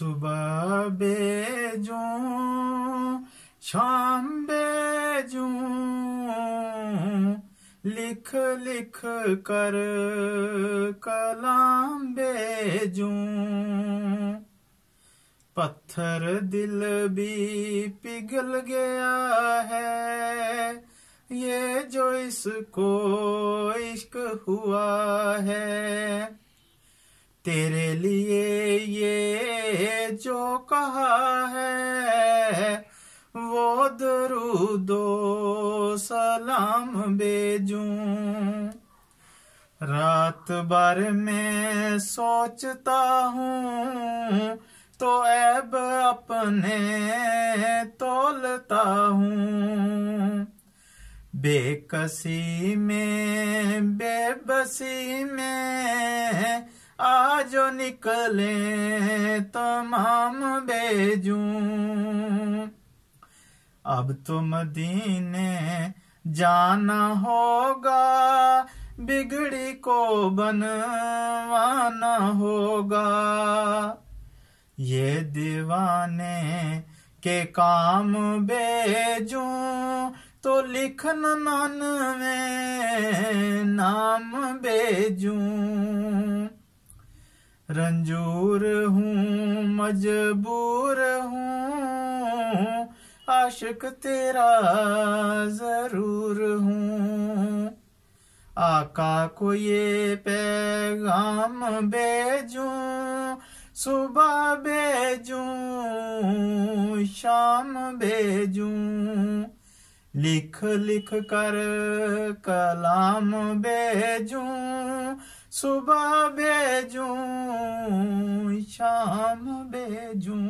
सुबह बेजू शाम बेजू लिख लिख कर कलाम बेजू पत्थर दिल भी पिघल गया है ये जो इसको इश्क हुआ है तेरे लिए ये जो कहा है वो दो सलाम बेजू रात भर में सोचता हूँ तो ऐब अपने तोलता हूँ बेकसी में बेबसी में आजो निकले तो हम भेजू अब तुम तो दीने जाना होगा बिगड़ी को बनवाना होगा ये दीवाने के काम भेजू तो लिखन नान में नाम भेजू रंजूर हूँ मजबूर हूँ आशिक तेरा जरूर हूँ आका को ये पैगाम भेजूं सुबह भेजूं शाम भेजूं लिख लिख कर कलाम भेजूं सुबह भेजूं शाम भेजूं